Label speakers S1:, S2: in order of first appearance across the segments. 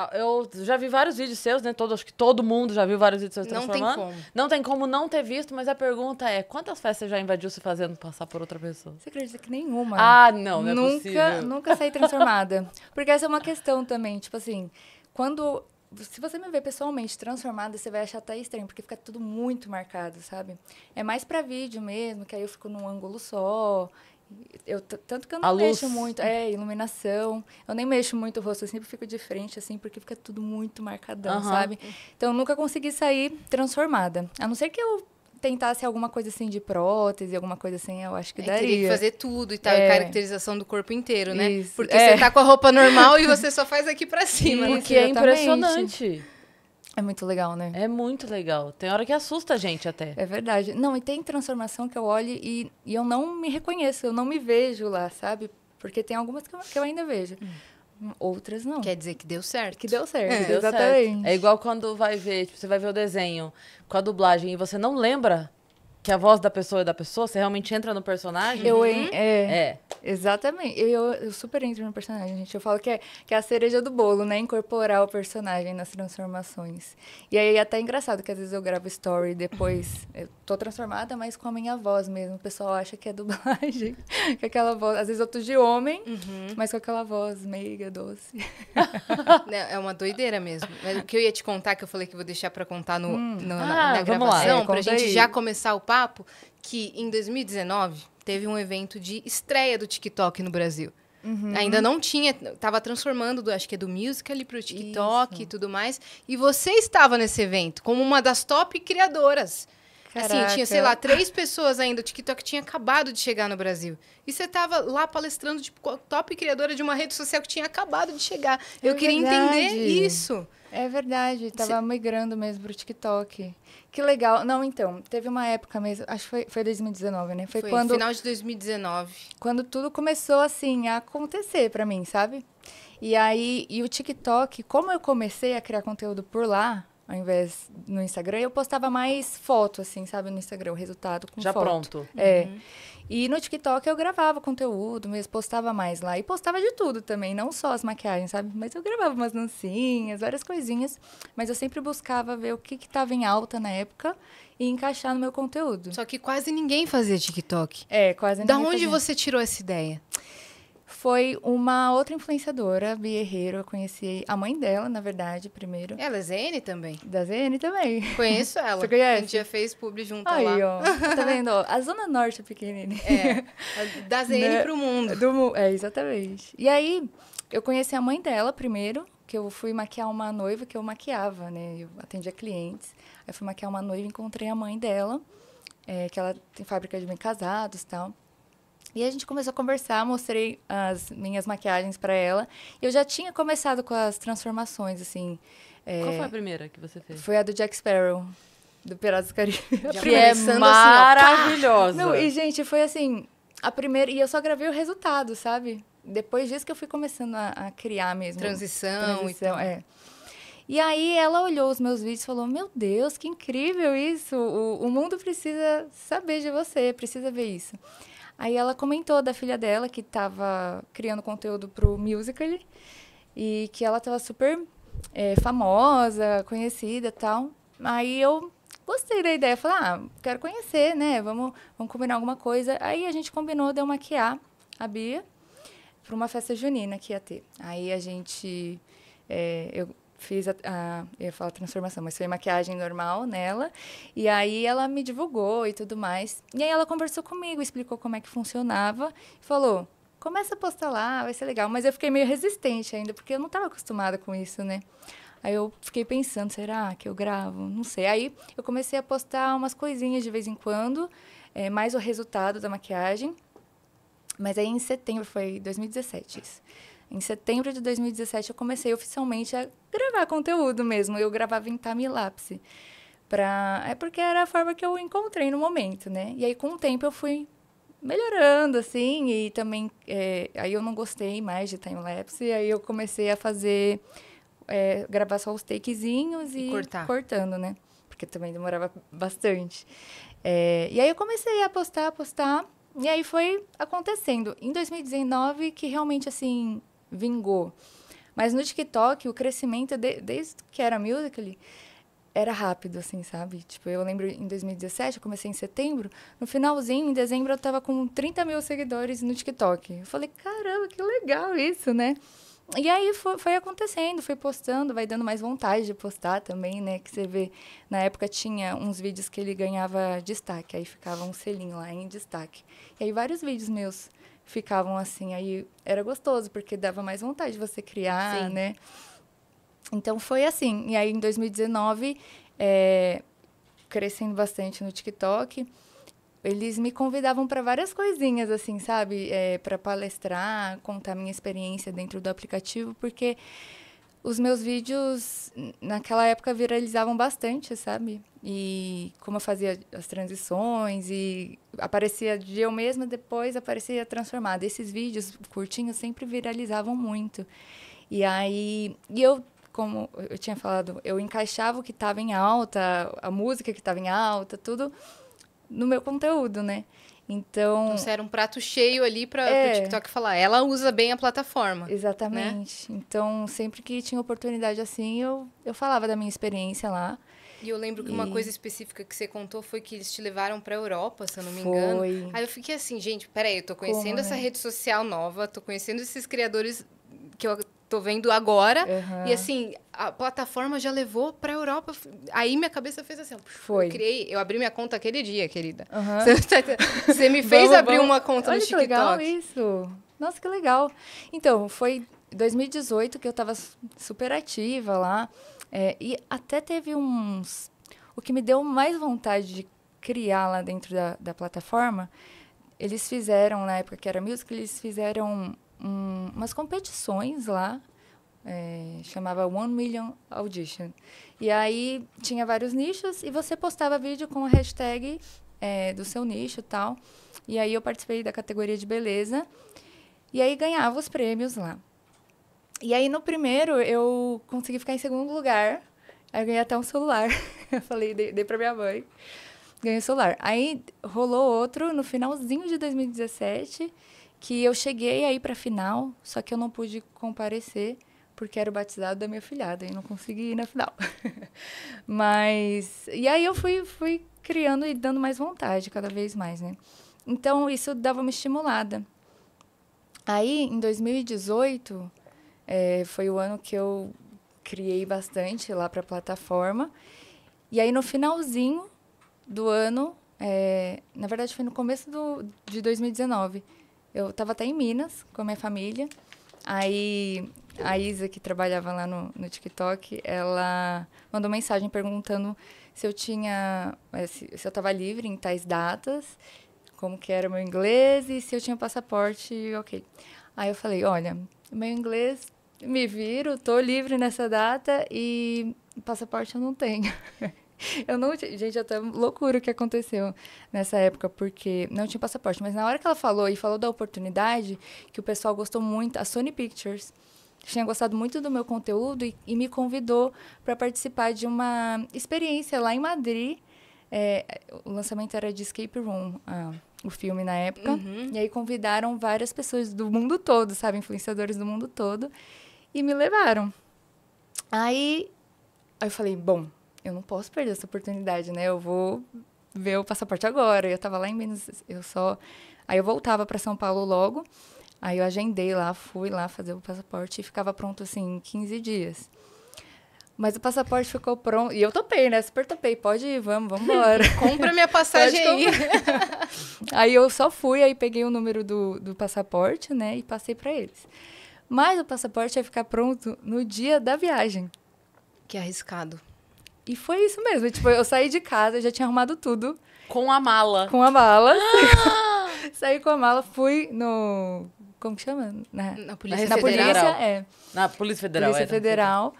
S1: Ah, eu já vi vários vídeos seus, né? Todo, acho que todo mundo já viu vários vídeos seus transformando. Não tem como. Não tem como não ter visto, mas a pergunta é: quantas festas já invadiu se fazendo passar por outra pessoa? Você
S2: acredita que nenhuma? Ah, não, não é nunca, é possível. Nunca saí transformada. Porque essa é uma questão também. Tipo assim, quando. Se você me ver pessoalmente transformada, você vai achar até estranho, porque fica tudo muito marcado, sabe? É mais para vídeo mesmo, que aí eu fico num ângulo só. Eu, tanto que eu não mexo muito. É, iluminação. Eu nem mexo muito o rosto, eu sempre fico de frente, assim, porque fica tudo muito marcadão, uhum. sabe? Então eu nunca consegui sair transformada. A não ser que eu tentasse alguma coisa assim de prótese, alguma coisa assim, eu acho que é, daria. Teria que fazer tudo e tal,
S3: é. e caracterização do corpo inteiro, né? Isso. Porque é. você tá com a roupa normal e você só faz aqui para cima.
S1: Né? Isso, né? é impressionante. É muito legal, né? É muito legal. Tem hora que assusta a
S2: gente até. É verdade. Não, e tem transformação que eu olho e, e eu não me reconheço, eu não me vejo
S1: lá, sabe? Porque tem algumas que eu, que eu ainda vejo. Hum. Outras não. Quer dizer que deu certo. Que deu certo, é, que deu exatamente. Certo. É igual quando vai ver, tipo, você vai ver o desenho com a dublagem e você não lembra que a voz da pessoa é da pessoa, você realmente entra no personagem? Eu hein? Uhum. É, é.
S2: Exatamente. Eu, eu, eu, super entro no personagem, gente. Eu falo que é, que é a cereja do bolo, né? Incorporar o personagem nas transformações. E aí é até engraçado que às vezes eu gravo story e depois eu tô transformada, mas com a minha voz mesmo. O pessoal acha que é dublagem. Que aquela voz. Às vezes eu tô de homem, uhum. mas com aquela voz meiga, doce. é
S3: uma doideira mesmo. Mas o que eu ia te contar, que eu falei que vou deixar pra contar no, hum. no, na, ah, na gravação, é, pra gente aí. já começar o papo que em 2019 teve um evento de estreia do TikTok no Brasil. Uhum. Ainda não tinha, estava transformando, do, acho que é do Musical.ly para o TikTok Isso. e tudo mais. E você estava nesse evento como uma das top criadoras. Caraca. Assim, tinha, sei lá, três pessoas ainda. O TikTok tinha acabado de chegar no Brasil. E você estava lá palestrando, tipo, top criadora de uma rede social que tinha acabado de chegar. É Eu verdade. queria entender isso.
S2: É verdade, tava migrando mesmo pro TikTok. Que legal. Não, então, teve uma época mesmo, acho que foi, foi 2019, né? Foi, foi quando final de
S3: 2019.
S2: Quando tudo começou assim a acontecer para mim, sabe? E aí, e o TikTok, como eu comecei a criar conteúdo por lá, ao invés no Instagram, eu postava mais foto, assim, sabe, no Instagram, o resultado com Já foto. Já pronto. É. Uhum. E no TikTok eu gravava conteúdo mesmo, postava mais lá. E postava de tudo também, não só as maquiagens, sabe? Mas eu gravava umas dancinhas, várias coisinhas. Mas eu sempre buscava ver o que estava em alta na época e encaixar no meu conteúdo. Só que quase ninguém fazia
S3: TikTok.
S2: É, quase ninguém. Da onde fazia. você tirou essa ideia? foi uma outra influenciadora, Bia Herrero. Eu conheci a mãe dela, na verdade, primeiro. Ela é ZN também? Da ZN também. Conheço ela. Você conhece? A gente já fez publi junto Aí, lá. Ó, tá vendo? A Zona Norte é pequenininha. É, da ZN da, né? pro mundo. Do, é, exatamente. E aí, eu conheci a mãe dela primeiro, que eu fui maquiar uma noiva que eu maquiava, né? Eu atendia clientes. Aí fui maquiar uma noiva e encontrei a mãe dela, é, que ela tem fábrica de bem casados e tal. E a gente começou a conversar, mostrei as minhas maquiagens para ela. Eu já tinha começado com as transformações, assim. É... Qual foi a primeira que você fez? Foi a do Jack Sparrow, do Piratas do Caribe. Que é assim, maravilhosa. Assim, Não, e, gente, foi assim, a primeira... E eu só gravei o resultado, sabe? Depois disso que eu fui começando a, a criar mesmo. Transição. Transição, então. é. E aí ela olhou os meus vídeos e falou: Meu Deus, que incrível isso! O, o mundo precisa saber de você, precisa ver isso. Aí ela comentou da filha dela que estava criando conteúdo para o musical e que ela estava super é, famosa, conhecida, tal. Aí eu gostei da ideia, falei, ah, quero conhecer, né? Vamos, vamos combinar alguma coisa. Aí a gente combinou de eu maquiar a Bia para uma festa junina que ia ter. Aí a gente é, eu fiz a, a, eu ia falar transformação, mas foi maquiagem normal nela. E aí ela me divulgou e tudo mais. E aí ela conversou comigo, explicou como é que funcionava e falou: "Começa a postar lá, vai ser legal". Mas eu fiquei meio resistente ainda, porque eu não estava acostumada com isso, né? Aí eu fiquei pensando, será que eu gravo? Não sei. Aí eu comecei a postar umas coisinhas de vez em quando, é, mais o resultado da maquiagem. Mas aí em setembro foi 2017 isso. Em setembro de 2017 eu comecei oficialmente a gravar conteúdo mesmo. Eu gravava em Tamilapse. Pra... É porque era a forma que eu encontrei no momento, né? E aí com o tempo eu fui melhorando, assim, e também é... aí eu não gostei mais de timelapse, e aí eu comecei a fazer, é... gravar só os takezinhos e, e cortar. cortando, né? Porque também demorava bastante. É... E aí eu comecei a postar, a postar, e aí foi acontecendo. Em 2019, que realmente, assim, vingou. Mas no TikTok, o crescimento, de, desde que era Musical.ly, era rápido, assim, sabe? Tipo, eu lembro em 2017, eu comecei em setembro, no finalzinho, em dezembro, eu tava com 30 mil seguidores no TikTok. Eu falei, caramba, que legal isso, né? E aí foi, foi, acontecendo, foi postando, vai dando mais vontade de postar também, né? Que você vê, na época tinha uns vídeos que ele ganhava destaque, aí ficava um selinho lá em destaque. E aí vários vídeos meus ficavam assim. Aí era gostoso, porque dava mais vontade de você criar, Sim. né? Então foi assim. E aí em 2019, é, crescendo bastante no TikTok, eles me convidavam para várias coisinhas, assim, sabe? É, para palestrar, contar minha experiência dentro do aplicativo, porque os meus vídeos naquela época viralizavam bastante, sabe? E como eu fazia as transições e aparecia de eu mesma, depois aparecia transformada. Esses vídeos curtinhos sempre viralizavam muito. E aí, e eu como eu tinha falado, eu encaixava o que estava em alta, a música que estava em alta, tudo no meu conteúdo, né? Então. Então era um prato cheio ali para é, o TikTok falar. Ela usa bem a plataforma. Né? Exatamente. Né? Então, sempre que tinha oportunidade assim, eu, eu falava da minha experiência lá.
S3: E eu lembro que e... uma coisa específica que você contou foi que eles te levaram para Europa, se eu não me foi. engano. Aí eu fiquei assim, gente, peraí, eu tô conhecendo Como, essa né? rede social nova, tô conhecendo esses criadores que eu tô vendo agora. Uhum. E assim, a plataforma já levou pra Europa. Aí minha cabeça fez assim. Foi. Eu criei, eu abri minha conta aquele dia, querida. Uhum. Você me fez vamos, abrir vamos. uma conta Olha no TikTok. Que legal
S2: isso. Nossa, que legal. Então, foi 2018 que eu estava super ativa lá. É, e até teve uns. O que me deu mais vontade de criar lá dentro da, da plataforma, eles fizeram, na época que era Music, eles fizeram um, umas competições lá, é, chamava One Million Audition. E aí tinha vários nichos e você postava vídeo com a hashtag é, do seu nicho tal. E aí eu participei da categoria de beleza e aí ganhava os prêmios lá. E aí no primeiro eu consegui ficar em segundo lugar. Aí eu ganhei até um celular. eu falei, dei, dei pra minha mãe. Ganhei o celular. Aí rolou outro no finalzinho de 2017 que eu cheguei aí para final, só que eu não pude comparecer porque era o batizado da minha filhada e não consegui ir na final. Mas e aí eu fui fui criando e dando mais vontade cada vez mais, né? Então isso dava uma estimulada. Aí em 2018 é, foi o ano que eu criei bastante lá para a plataforma. E aí no finalzinho do ano, é, na verdade foi no começo do, de 2019 eu estava até em Minas com a minha família. Aí a Isa, que trabalhava lá no, no TikTok, ela mandou mensagem perguntando se eu tinha. Eh, se, se eu estava livre em tais datas, como que era o meu inglês e se eu tinha passaporte, ok. Aí eu falei, olha, meu inglês me viro, tô livre nessa data e passaporte eu não tenho. Eu não tinha. Gente, é até loucura o que aconteceu nessa época, porque não tinha passaporte. Mas na hora que ela falou e falou da oportunidade, que o pessoal gostou muito, a Sony Pictures tinha gostado muito do meu conteúdo e, e me convidou para participar de uma experiência lá em Madrid. É, o lançamento era de Escape Room, ah, o filme na época. Uhum. E aí convidaram várias pessoas do mundo todo, sabe? Influenciadores do mundo todo. E me levaram. Aí, aí eu falei, bom, eu não posso perder essa oportunidade, né? Eu vou ver o passaporte agora. Eu estava lá em Minas, eu só. Aí eu voltava para São Paulo logo. Aí eu agendei lá, fui lá fazer o passaporte e ficava pronto assim em 15 dias. Mas o passaporte ficou pronto. E eu topei, né? Super topei. Pode ir, vamos, vamos embora. Compra minha passagem aí. aí eu só fui, aí peguei o número do, do passaporte, né? E passei para eles. Mas o passaporte ia ficar pronto no dia da viagem. Que arriscado. E foi isso mesmo. Tipo, eu saí de casa, já tinha arrumado tudo. Com a mala. Com a mala. Ah! saí com a mala, fui no. Como que chama? Na, na Polícia na Federal. Polícia, é. Na Polícia Federal. Polícia é, Federal.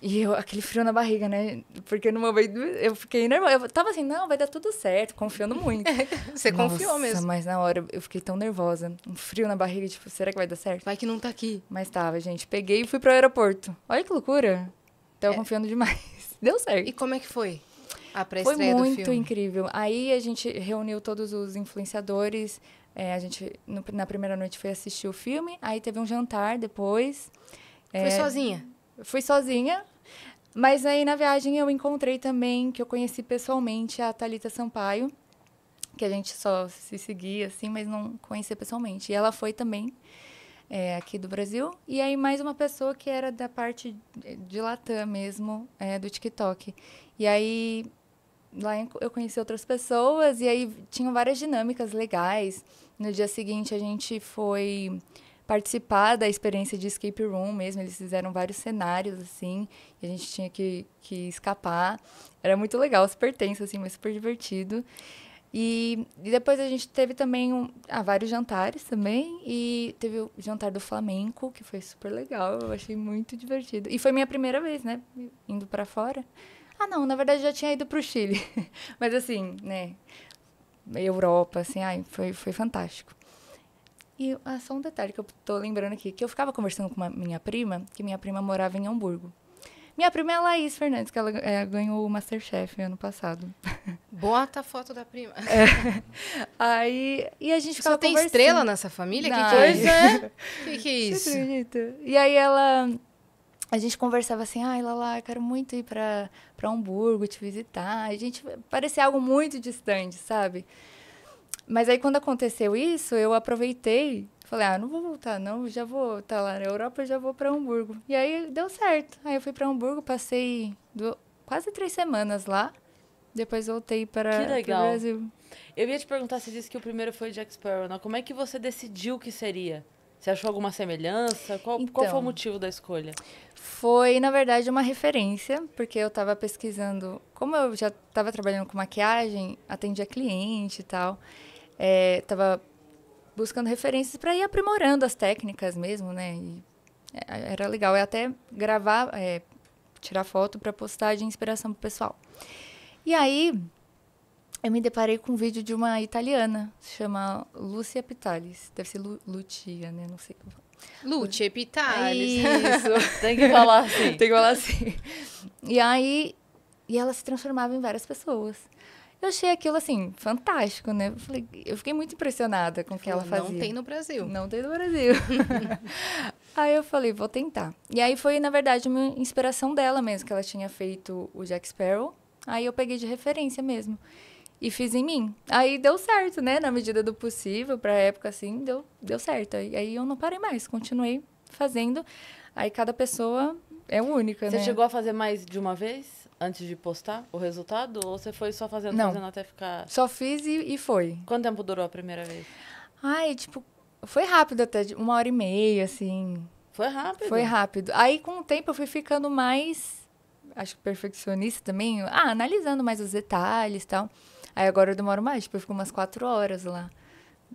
S2: E, eu, aquele frio na barriga, né? Porque no momento eu fiquei nervosa. Eu tava assim, não, vai dar tudo certo, confiando muito. Você Nossa, confiou mesmo. Mas na hora eu fiquei tão nervosa. Um frio na barriga, tipo, será que vai dar certo? Vai que não tá aqui. Mas tava, gente. Peguei e fui pro aeroporto. Olha que loucura. Tava é. confiando demais deu certo. E como é que foi? A foi muito incrível. Aí a gente reuniu todos os influenciadores. É, a gente, no, na primeira noite, foi assistir o filme. Aí teve um jantar depois. Foi é, sozinha? Fui sozinha. Mas aí na viagem eu encontrei também, que eu conheci pessoalmente, a Talita Sampaio. Que a gente só se seguia, assim, mas não conhecia pessoalmente. E ela foi também é, aqui do Brasil. E aí mais uma pessoa que era da parte de Latam mesmo, é, do TikTok. E aí lá eu conheci outras pessoas e aí tinham várias dinâmicas legais. No dia seguinte a gente foi participar da experiência de escape room mesmo. Eles fizeram vários cenários, assim, e a gente tinha que, que escapar. Era muito legal, super tenso, assim, mas super divertido. E, e depois a gente teve também um, ah, vários jantares também. E teve o jantar do Flamengo, que foi super legal. Eu achei muito divertido. E foi minha primeira vez, né? Indo para fora. Ah, não, na verdade já tinha ido para o Chile. Mas assim, né? Europa, assim, ai, foi, foi fantástico. E ah, só um detalhe que eu tô lembrando aqui, que eu ficava conversando com a minha prima, que minha prima morava em Hamburgo. Minha prima é a Laís Fernandes, que ela é, ganhou o Masterchef ano passado. Bota a
S3: foto da prima.
S2: É. Aí, e a gente ficava Só tem estrela nessa família? Não. Que coisa, é?
S3: que que é isso? É
S2: e aí ela... A gente conversava assim, ai, ah, Lala, eu quero muito ir para Hamburgo te visitar. A gente parecia algo muito distante, sabe? Mas aí, quando aconteceu isso, eu aproveitei Falei, ah, não vou voltar, não, já vou estar tá lá na Europa, já vou para Hamburgo. E aí deu certo. Aí eu fui para Hamburgo, passei do, quase três semanas lá. Depois voltei para o Brasil.
S1: Eu ia te perguntar se disse que o primeiro foi Jack Sparrow. Não? Né? Como é que você decidiu que seria? Você achou alguma semelhança? Qual, então, qual foi o então. motivo da escolha?
S2: Foi, na verdade, uma referência, porque eu estava pesquisando. Como eu já estava trabalhando com maquiagem, atendia cliente e tal, estava eh, é, buscando referências para ir aprimorando as técnicas mesmo, né? E é, era legal. É até gravar, é, tirar foto para postar de inspiração pro pessoal. E aí eu me deparei com um vídeo de uma italiana, se chama Lucia Pitalis. Deve ser Lu Lucia, né? Não sei como Lucia Pitalis. Isso. Tem que falar assim. Tem que falar assim. E aí e ela se transformava em várias pessoas. Eu achei aquilo, assim, fantástico, né? Eu, fiquei muito impressionada com o que ela fazia. Não tem no Brasil. Não tem no Brasil. aí eu falei, vou tentar. E aí foi, na verdade, uma inspiração dela mesmo, que ela tinha feito o Jack Sparrow. Aí eu peguei de referência mesmo. E fiz em mim. Aí deu certo, né? Na medida do possível, pra época, assim, deu, deu certo. E aí eu não parei mais, continuei fazendo. Aí cada pessoa é única, Você né? Você chegou
S1: a fazer mais de uma vez? Antes de postar o resultado? Ou você foi só fazendo, Não. fazendo até ficar. Só fiz e, e foi. Quanto tempo durou a primeira vez?
S2: Ai, tipo, foi rápido até, uma hora e meia, assim. Foi
S1: rápido? Foi rápido.
S2: Aí, com o tempo, eu fui ficando mais, acho que perfeccionista também, ah, analisando mais os detalhes e tal. Aí agora eu demoro mais, tipo, eu fico umas quatro horas lá,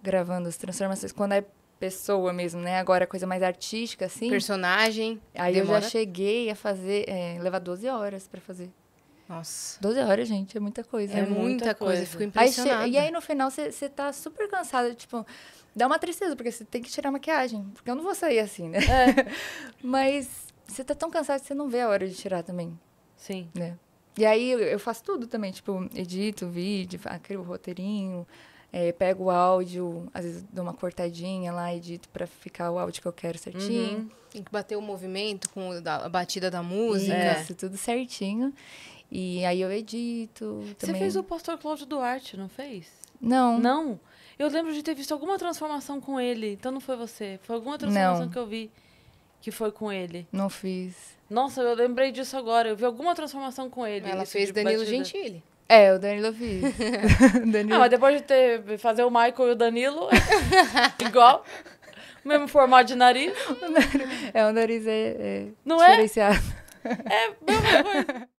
S2: gravando as transformações. Quando é pessoa mesmo, né? Agora é coisa mais artística, assim. Personagem. Aí demora. eu já cheguei a fazer, é, levar 12 horas para fazer. Nossa. 12 horas, gente, é muita coisa. É, é muita, muita, coisa, coisa. fico impressionada. Aí, e aí no final você tá super cansada, tipo, dá uma tristeza, porque você tem que tirar a maquiagem. Porque eu não vou sair assim, né? É. Mas você tá tão cansado que você não vê a hora de tirar também. Sim. Né? E aí eu faço tudo também, tipo, edito vídeo, crio roteirinho, é, pego o áudio, às vezes dou uma cortadinha lá, edito para ficar o áudio que eu quero
S3: certinho. Uhum. Tem que bater o movimento com a batida da
S2: música. Isso, é. tudo certinho. E aí eu edito. Também. Você fez o
S1: pastor Cláudio Duarte, não fez?
S2: Não. Não?
S1: Eu lembro de ter visto alguma transformação com ele. Então não foi você. Foi alguma transformação não. que eu vi que foi com ele.
S2: Não fiz.
S1: Nossa, eu lembrei disso agora. Eu vi alguma transformação com ele. Ela fez Danilo batida. Gentili.
S2: É, o Danilo eu fiz.
S1: Danilo. Ah, mas depois de ter, fazer o Michael e o Danilo, igual. Mesmo formato de nariz. É, o nariz é, é
S2: não é? diferenciado.
S3: É, é mesma coisa.